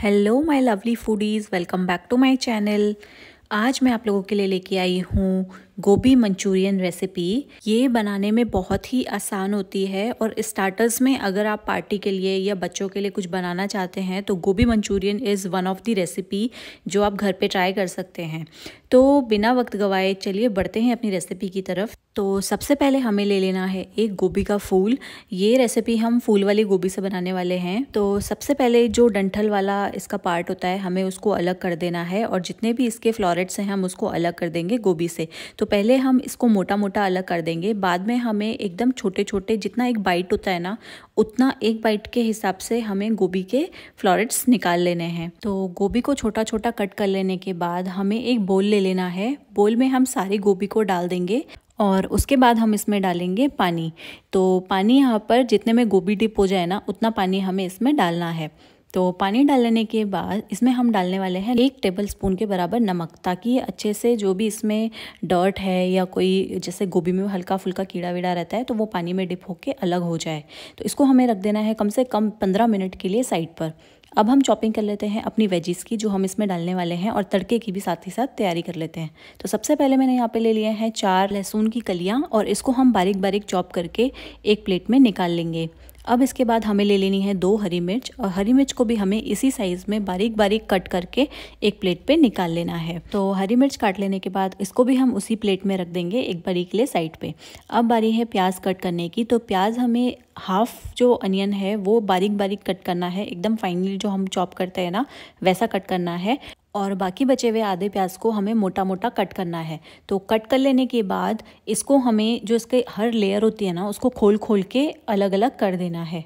hello my lovely foodies welcome back to my channel आज मैं आप लोगों के लिए लेके आई हूँ गोभी मंचूरियन रेसिपी ये बनाने में बहुत ही आसान होती है और स्टार्टर्स में अगर आप पार्टी के लिए या बच्चों के लिए कुछ बनाना चाहते हैं तो gobhi manchurian is one of the recipe जो आप घर पे ट्राई कर सकते हैं तो बिना वक्त गवाए चलिए बढ़ते हैं अपनी रेसिपी की तरफ तो सबसे पहले हमें ले लेना है एक गोभी का फूल ये रेसिपी हम फूल वाली गोभी से बनाने वाले हैं तो सबसे पहले जो डंठल वाला इसका पार्ट होता है हमें उसको अलग कर देना है और जितने भी इसके फ्लॉरेट्स हैं हम उसको अलग कर देंगे गोभी से तो पहले हम इसको मोटा मोटा अलग कर देंगे बाद में हमें एकदम छोटे छोटे जितना एक बाइट होता है ना उतना एक बाइट के हिसाब से हमें गोभी के फ्लोरेट्स निकाल लेने हैं तो गोभी को छोटा छोटा कट कर लेने के बाद हमें एक बोल ले लेना है बोल में हम सारी गोभी को डाल देंगे और उसके बाद हम इसमें डालेंगे पानी तो पानी यहाँ पर जितने में गोभी डिप हो जाए ना उतना पानी हमें इसमें डालना है तो पानी डालने के बाद इसमें हम डालने वाले हैं एक टेबल स्पून के बराबर नमक ताकि अच्छे से जो भी इसमें डर्ट है या कोई जैसे गोभी में हल्का फुल्का कीड़ा वीड़ा रहता है तो वो पानी में डिप होके अलग हो जाए तो इसको हमें रख देना है कम से कम पंद्रह मिनट के लिए साइड पर अब हम चॉपिंग कर लेते हैं अपनी वेजीज़ की जो हम इसमें डालने वाले हैं और तड़के की भी साथ ही साथ तैयारी कर लेते हैं तो सबसे पहले मैंने यहाँ पे ले लिए हैं चार लहसुन की कलियाँ और इसको हम बारीक बारीक चॉप करके एक प्लेट में निकाल लेंगे अब इसके बाद हमें ले लेनी है दो हरी मिर्च और हरी मिर्च को भी हमें इसी साइज़ में बारीक बारीक कट करके एक प्लेट पे निकाल लेना है तो हरी मिर्च काट लेने के बाद इसको भी हम उसी प्लेट में रख देंगे एक बारीक के लिए साइड पे अब बारी है प्याज कट करने की तो प्याज हमें हाफ जो अनियन है वो बारीक बारीक कट करना है एकदम फाइनली जो हम चॉप करते हैं ना वैसा कट करना है और बाकी बचे हुए आधे प्याज को हमें मोटा मोटा कट करना है तो कट कर लेने के बाद इसको हमें जो इसके हर लेयर होती है ना उसको खोल खोल के अलग अलग कर देना है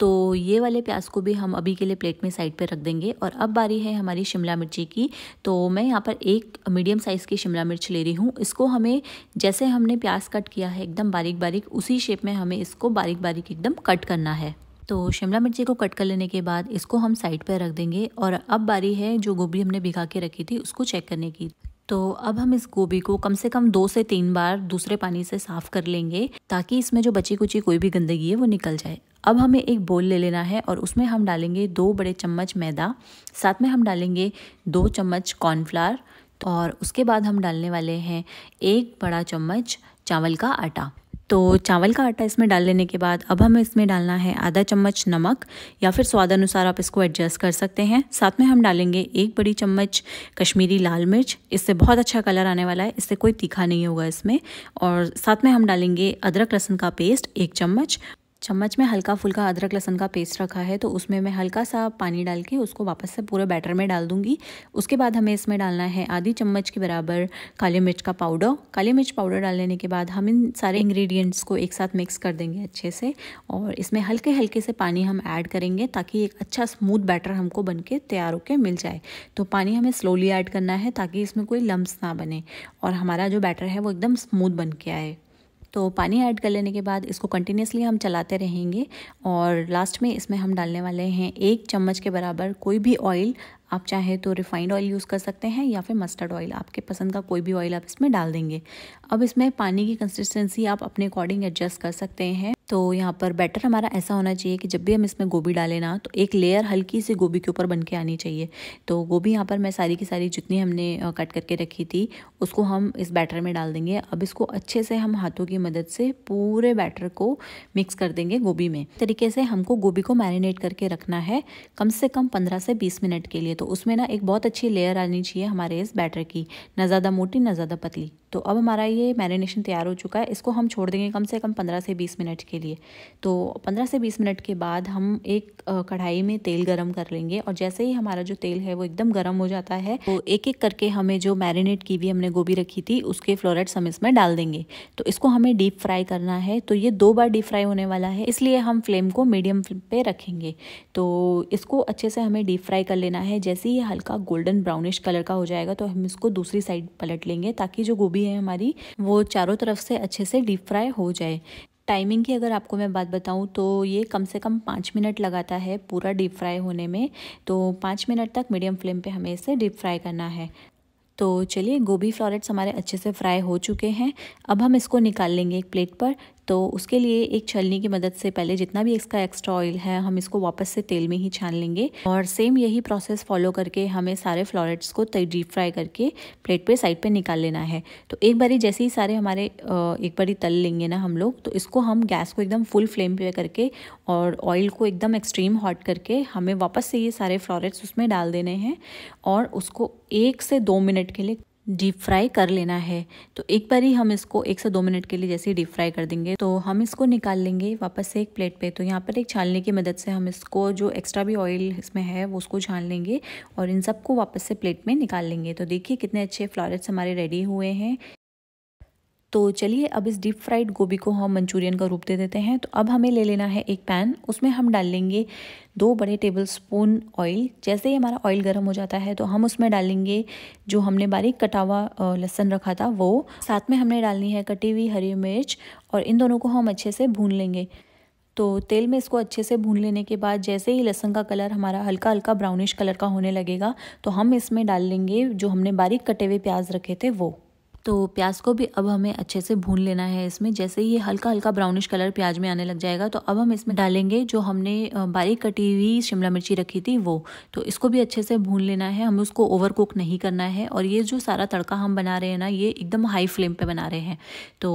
तो ये वाले प्याज को भी हम अभी के लिए प्लेट में साइड पे रख देंगे और अब बारी है हमारी शिमला मिर्ची की तो मैं यहाँ पर एक मीडियम साइज़ की शिमला मिर्च ले रही हूँ इसको हमें जैसे हमने प्याज कट किया है एकदम बारीक बारीक उसी शेप में हमें इसको बारीक बारीक एकदम कट करना है तो शिमला मिर्ची को कट कर लेने के बाद इसको हम साइड पर रख देंगे और अब बारी है जो गोभी हमने भिगा के रखी थी उसको चेक करने की तो अब हम इस गोभी को कम से कम दो से तीन बार दूसरे पानी से साफ़ कर लेंगे ताकि इसमें जो बची कुची कोई भी गंदगी है वो निकल जाए अब हमें एक बोल ले लेना है और उसमें हम डालेंगे दो बड़े चम्मच मैदा साथ में हम डालेंगे दो चम्मच कॉर्नफ्लावर और उसके बाद हम डालने वाले हैं एक बड़ा चम्मच चावल का आटा तो चावल का आटा इसमें डाल लेने के बाद अब हमें इसमें डालना है आधा चम्मच नमक या फिर स्वाद अनुसार आप इसको एडजस्ट कर सकते हैं साथ में हम डालेंगे एक बड़ी चम्मच कश्मीरी लाल मिर्च इससे बहुत अच्छा कलर आने वाला है इससे कोई तीखा नहीं होगा इसमें और साथ में हम डालेंगे अदरक लहसुन का पेस्ट एक चम्मच चम्मच में हल्का फुल्का अदरक लहसन का पेस्ट रखा है तो उसमें मैं हल्का सा पानी डाल के उसको वापस से पूरे बैटर में डाल दूंगी उसके बाद हमें इसमें डालना है आधी चम्मच के बराबर काली मिर्च का पाउडर काली मिर्च पाउडर डालने के बाद हम इन सारे इंग्रेडिएंट्स को एक साथ मिक्स कर देंगे अच्छे से और इसमें हल्के हल्के से पानी हम ऐड करेंगे ताकि एक अच्छा स्मूथ बैटर हमको बन के तैयार होकर मिल जाए तो पानी हमें स्लोली ऐड करना है ताकि इसमें कोई लम्ब ना बने और हमारा जो बैटर है वो एकदम स्मूथ बन के आए तो पानी ऐड कर लेने के बाद इसको कंटिन्यूसली हम चलाते रहेंगे और लास्ट में इसमें हम डालने वाले हैं एक चम्मच के बराबर कोई भी ऑयल आप चाहे तो रिफाइंड ऑयल यूज़ कर सकते हैं या फिर मस्टर्ड ऑयल आपके पसंद का कोई भी ऑयल आप इसमें डाल देंगे अब इसमें पानी की कंसिस्टेंसी आप अपने अकॉर्डिंग एडजस्ट कर सकते हैं तो यहाँ पर बैटर हमारा ऐसा होना चाहिए कि जब भी हम इसमें गोभी डालें ना तो एक लेयर हल्की सी गोभी के ऊपर बन के आनी चाहिए तो गोभी यहाँ पर मैं सारी की सारी जितनी हमने कट करके रखी थी उसको हम इस बैटर में डाल देंगे अब इसको अच्छे से हम हाथों की मदद से पूरे बैटर को मिक्स कर देंगे गोभी में तरीके से हमको गोभी को मैरिनेट करके रखना है कम से कम पंद्रह से बीस मिनट के लिए तो उसमें ना एक बहुत अच्छी लेयर आनी चाहिए हमारे इस बैटर की ना ज़्यादा मोटी ना ज़्यादा पतली तो अब हमारा ये मैरिनेशन तैयार हो चुका है इसको हम छोड़ देंगे कम से कम पंद्रह से बीस मिनट के लिए तो पंद्रह से बीस मिनट के बाद हम एक कढ़ाई में तेल गर्म कर लेंगे और जैसे ही हमारा जो तेल है वो एकदम गर्म हो जाता है तो एक एक करके हमें जो मैरिनेट की भी हमने गोभी रखी थी उसके फ्लोरेट्स हम इसमें डाल देंगे तो इसको हमें डीप फ्राई करना है तो ये दो बार डीप फ्राई होने वाला है इसलिए हम फ्लेम को मीडियम पे रखेंगे तो इसको अच्छे से हमें डीप फ्राई कर लेना है जैसे ही हल्का गोल्डन ब्राउनिश कलर का हो जाएगा तो हम इसको दूसरी साइड पलट लेंगे ताकि जो गोभी हुई है हमारी वो चारों तरफ से अच्छे से डीप फ्राई हो जाए टाइमिंग की अगर आपको मैं बात बताऊं तो ये कम से कम पाँच मिनट लगाता है पूरा डीप फ्राई होने में तो पाँच मिनट तक मीडियम फ्लेम पे हमें इसे डीप फ्राई करना है तो चलिए गोभी फ्लॉरेट्स हमारे अच्छे से फ्राई हो चुके हैं अब हम इसको निकाल लेंगे एक प्लेट पर तो उसके लिए एक छलनी की मदद से पहले जितना भी इसका एक्स्ट्रा ऑयल है हम इसको वापस से तेल में ही छान लेंगे और सेम यही प्रोसेस फॉलो करके हमें सारे फ्लोरेट्स को डीप फ्राई करके प्लेट पे साइड पे निकाल लेना है तो एक बारी जैसे ही सारे हमारे एक बारी तल लेंगे ना हम लोग तो इसको हम गैस को एकदम फुल फ्लेम पे करके और ऑयल को एकदम एक्सट्रीम हॉट करके हमें वापस से ये सारे फ्लोरेट्स उसमें डाल देने हैं और उसको एक से दो मिनट के लिए डीप फ्राई कर लेना है तो एक बार ही हम इसको एक से दो मिनट के लिए जैसे ही डीप फ्राई कर देंगे तो हम इसको निकाल लेंगे वापस से एक प्लेट पे तो यहाँ पर एक छालने की मदद से हम इसको जो एक्स्ट्रा भी ऑयल इसमें है वो उसको छान लेंगे और इन सबको वापस से प्लेट में निकाल लेंगे तो देखिए कितने अच्छे फ्लॉरेट्स हमारे रेडी हुए हैं तो चलिए अब इस डीप फ्राइड गोभी को हम मंचूरियन का रूप दे देते हैं तो अब हमें ले लेना है एक पैन उसमें हम डाल लेंगे दो बड़े टेबल स्पून ऑयल जैसे ही हमारा ऑयल गर्म हो जाता है तो हम उसमें डालेंगे जो हमने बारीक कटा हुआ लहसन रखा था वो साथ में हमने डालनी है कटी हुई हरी मिर्च और इन दोनों को हम अच्छे से भून लेंगे तो तेल में इसको अच्छे से भून लेने के बाद जैसे ही लहसुन का कलर हमारा हल्का हल्का ब्राउनिश कलर का होने लगेगा तो हम इसमें डाल लेंगे जो हमने बारीक कटे हुए प्याज रखे थे वो तो प्याज को भी अब हमें अच्छे से भून लेना है इसमें जैसे ही हल्का हल्का ब्राउनिश कलर प्याज में आने लग जाएगा तो अब हम इसमें डालेंगे जो हमने बारीक कटी हुई शिमला मिर्ची रखी थी वो तो इसको भी अच्छे से भून लेना है हमें उसको ओवर कुक नहीं करना है और ये जो सारा तड़का हम बना रहे हैं ना ये एकदम हाई फ्लेम पर बना रहे हैं तो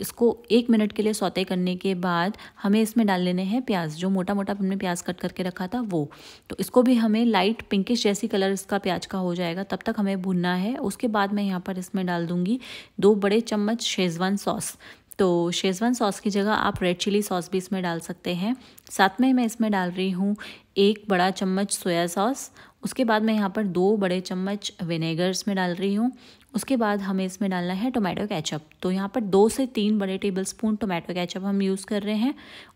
इसको एक मिनट के लिए सौते करने के बाद हमें इसमें डाल लेने हैं प्याज जो मोटा मोटा हमने प्याज कट करके रखा था वो तो इसको भी हमें लाइट पिंकिश जैसी कलर इसका प्याज का हो जाएगा तब तक हमें भूनना है उसके बाद मैं यहाँ पर इसमें डाल दूँगी होगी दो बड़े चम्मच शेज़वान सॉस तो शेज़वान सॉस की जगह आप रेड चिली सॉस भी इसमें डाल सकते हैं साथ में मैं इसमें डाल रही हूँ एक बड़ा चम्मच सोया सॉस उसके बाद मैं यहाँ पर दो बड़े चम्मच विनेगर्स में डाल रही हूँ उसके बाद हमें इसमें डालना है टोमेटो कैचअप तो यहाँ पर दो से तीन बड़े टेबल स्पून टोमेटो कैचअप हम यूज़ कर रहे हैं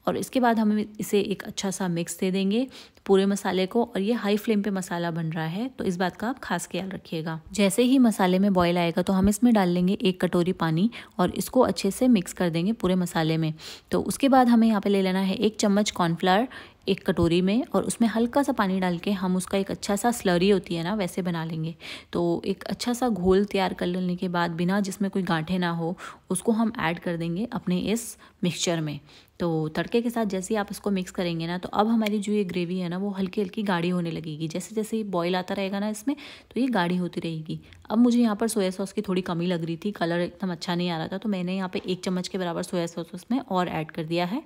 और इसके बाद हम इसे एक अच्छा सा मिक्स दे देंगे पूरे मसाले को और ये हाई फ्लेम पे मसाला बन रहा है तो इस बात का आप खास ख्याल रखिएगा जैसे ही मसाले में बॉयल आएगा तो हम इसमें डाल लेंगे एक कटोरी पानी और इसको अच्छे से मिक्स कर देंगे पूरे मसाले में तो उसके बाद हमें यहाँ पर ले लेना है एक चम्मच कॉर्नफ्लावर एक कटोरी में और उसमें हल्का सा पानी डाल के हम उसका एक अच्छा सा स्लरी होती है ना वैसे बना लेंगे तो एक अच्छा सा घोल तैयार कर लेने के बाद बिना जिसमें कोई गांठे ना हो उसको हम ऐड कर देंगे अपने इस मिक्सचर में तो तड़के के साथ जैसे ही आप इसको मिक्स करेंगे ना तो अब हमारी जो ये ग्रेवी है ना वो हल्की हल्की गाढ़ी होने लगेगी जैसे जैसे ये बॉयल आता रहेगा ना इसमें तो ये गाढ़ी होती रहेगी अब मुझे यहाँ पर सोया सॉस की थोड़ी कमी लग रही थी कलर एकदम अच्छा नहीं आ रहा था तो मैंने यहाँ पे एक चम्मच के बराबर सोया सॉस उसमें और ऐड कर दिया है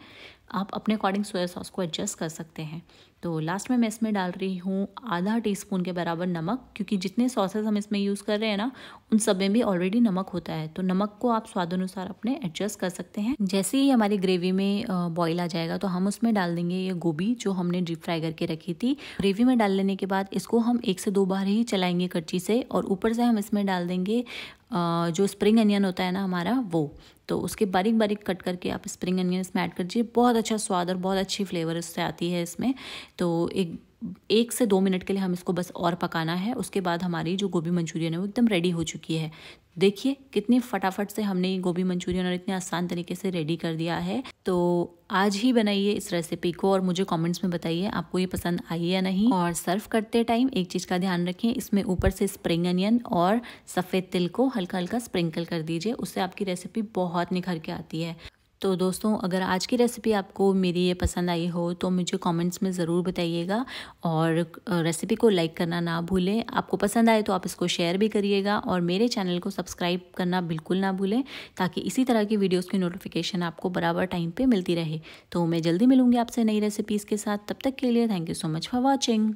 आप अपने अकॉर्डिंग सोया सॉस को एडजस्ट कर सकते हैं तो लास्ट में मैं इसमें डाल रही हूँ आधा टी स्पून के बराबर नमक क्योंकि जितने सॉसेज हम इसमें यूज़ कर रहे हैं ना उन सब में भी ऑलरेडी नमक होता है तो नमक को आप स्वाद अनुसार अपने एडजस्ट कर सकते हैं जैसे ही हमारी ग्रेवी में बॉईल आ जाएगा तो हम उसमें डाल देंगे ये गोभी जो हमने डीप फ्राई करके रखी थी ग्रेवी में डाल लेने के बाद इसको हम एक से दो बार ही चलाएंगे कच्ची से और ऊपर से हम इसमें डाल देंगे जो स्प्रिंग अनियन होता है ना हमारा वो तो उसके बारीक बारीक कट करके आप स्प्रिंग अनियन इसमें ऐड दीजिए बहुत अच्छा स्वाद और बहुत अच्छी फ्लेवर इससे आती है इसमें तो एक एक से दो मिनट के लिए हम इसको बस और पकाना है उसके बाद हमारी जो गोभी मंचूरियन है वो एकदम रेडी हो चुकी है देखिए कितनी फटाफट से हमने ये गोभी मंचूरियन और इतने आसान तरीके से रेडी कर दिया है तो आज ही बनाइए इस रेसिपी को और मुझे कमेंट्स में बताइए आपको ये पसंद आई या नहीं और सर्व करते टाइम एक चीज़ का ध्यान रखें इसमें ऊपर से स्प्रिंग अनियन और सफ़ेद तिल को हल्का हल्का स्प्रिंकल कर दीजिए उससे आपकी रेसिपी बहुत निखर के आती है तो दोस्तों अगर आज की रेसिपी आपको मेरी ये पसंद आई हो तो मुझे कमेंट्स में ज़रूर बताइएगा और रेसिपी को लाइक करना ना भूलें आपको पसंद आए तो आप इसको शेयर भी करिएगा और मेरे चैनल को सब्सक्राइब करना बिल्कुल ना भूलें ताकि इसी तरह की वीडियोस की नोटिफिकेशन आपको बराबर टाइम पे मिलती रहे तो मैं जल्दी मिलूँगी आपसे नई रेसिपीज़ के साथ तब तक के लिए thank you so much for watching